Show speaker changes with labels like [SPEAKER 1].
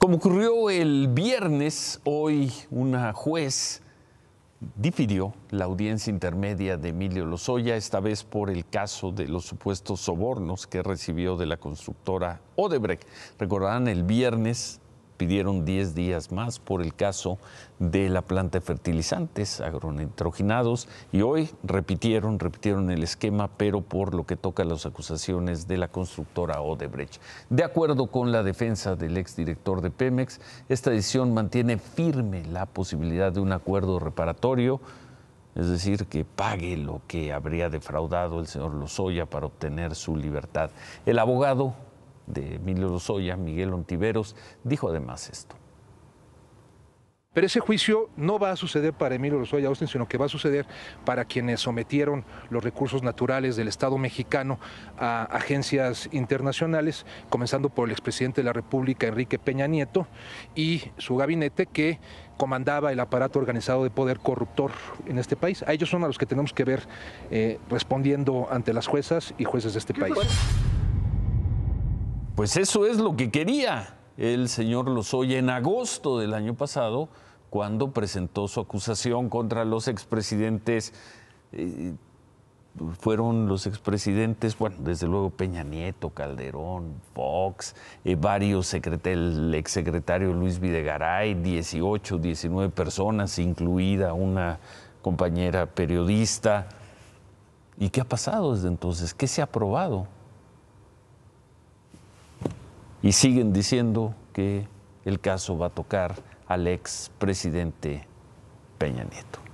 [SPEAKER 1] Como ocurrió el viernes, hoy una juez difirió la audiencia intermedia de Emilio Lozoya, esta vez por el caso de los supuestos sobornos que recibió de la constructora Odebrecht. Recordarán, el viernes pidieron 10 días más por el caso de la planta de fertilizantes agronitrogenados y hoy repitieron, repitieron el esquema, pero por lo que toca a las acusaciones de la constructora Odebrecht. De acuerdo con la defensa del exdirector de Pemex, esta decisión mantiene firme la posibilidad de un acuerdo reparatorio es decir, que pague lo que habría defraudado el señor Lozoya para obtener su libertad. El abogado de Emilio Lozoya, Miguel Ontiveros,
[SPEAKER 2] dijo además esto. Pero ese juicio no va a suceder para Emilio Lozoya Austin, sino que va a suceder para quienes sometieron los recursos naturales del Estado mexicano a agencias internacionales, comenzando por el expresidente de la República, Enrique Peña Nieto, y su gabinete que comandaba el aparato organizado de poder corruptor en este país. A ellos son a los que tenemos que ver eh, respondiendo ante las juezas y jueces de este país.
[SPEAKER 1] Pues eso es lo que quería el señor Lozoya en agosto del año pasado, cuando presentó su acusación contra los expresidentes. Eh, fueron los expresidentes, bueno, desde luego Peña Nieto, Calderón, Fox, eh, varios, el exsecretario Luis Videgaray, 18, 19 personas, incluida una compañera periodista. ¿Y qué ha pasado desde entonces? ¿Qué se ha aprobado? y siguen diciendo que el caso va a tocar al expresidente Peña Nieto.